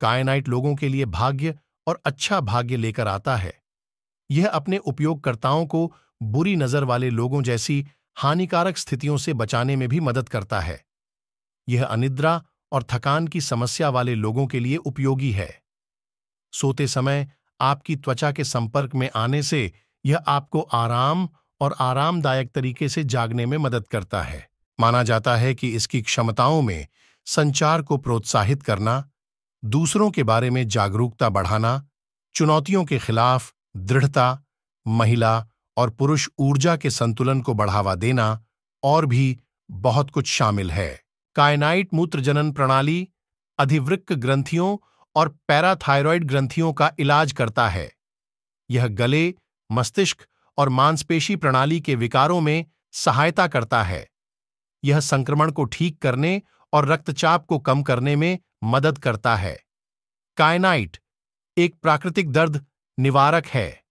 kyanite लोगों के लिए भाग्य और अच्छा भाग्य लेकर आता है यह अपने उपयोगकर्ताओं को बुरी नजर वाले लोगों जैसी हानिकारक स्थितियों से बचाने में भी मदद करता है यह अनिद्रा और थकान की समस्या वाले लोगों के लिए उपयोगी है सोते समय आपकी त्वचा के संपर्क में आने से यह आपको आराम और आरामदायक तरीके से जागने में मदद करता है माना जाता है कि इसकी क्षमताओं में संचार को प्रोत्साहित करना दूसरों के बारे में जागरूकता बढ़ाना चुनौतियों के खिलाफ दृढ़ता महिला और पुरुष ऊर्जा के संतुलन को बढ़ावा देना और भी बहुत कुछ शामिल है कायनाइट मूत्रजनन प्रणाली अधिवृक्क ग्रंथियों और पैराथायरॉयड ग्रंथियों का इलाज करता है यह गले मस्तिष्क और मांसपेशी प्रणाली के विकारों में सहायता करता है यह संक्रमण को ठीक करने और रक्तचाप को कम करने में मदद करता है कायनाइट एक प्राकृतिक दर्द निवारक है